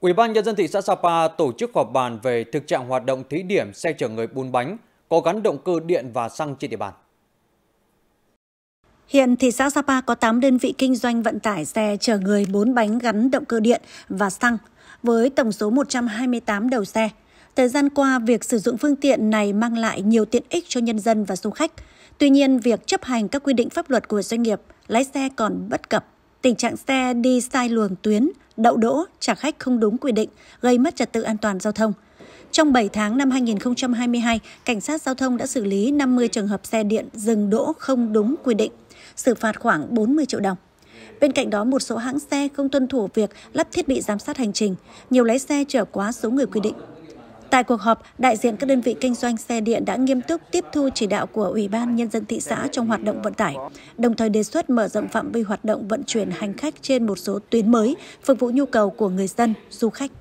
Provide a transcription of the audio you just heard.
Ủy ban nhân dân thị xã Sapa tổ chức họp bàn về thực trạng hoạt động thí điểm xe chở người bún bánh có gắn động cơ điện và xăng trên địa bàn. Hiện thị xã Sapa có 8 đơn vị kinh doanh vận tải xe chở người 4 bánh gắn động cơ điện và xăng với tổng số 128 đầu xe. Thời gian qua, việc sử dụng phương tiện này mang lại nhiều tiện ích cho nhân dân và du khách. Tuy nhiên, việc chấp hành các quy định pháp luật của doanh nghiệp, lái xe còn bất cập. Tình trạng xe đi sai luồng tuyến, đậu đỗ, trả khách không đúng quy định, gây mất trật tự an toàn giao thông. Trong 7 tháng năm 2022, cảnh sát giao thông đã xử lý 50 trường hợp xe điện dừng đỗ không đúng quy định, xử phạt khoảng 40 triệu đồng. Bên cạnh đó, một số hãng xe không tuân thủ việc lắp thiết bị giám sát hành trình, nhiều lái xe chở quá số người quy định. Tại cuộc họp, đại diện các đơn vị kinh doanh xe điện đã nghiêm túc tiếp thu chỉ đạo của Ủy ban Nhân dân thị xã trong hoạt động vận tải, đồng thời đề xuất mở rộng phạm vi hoạt động vận chuyển hành khách trên một số tuyến mới, phục vụ nhu cầu của người dân, du khách.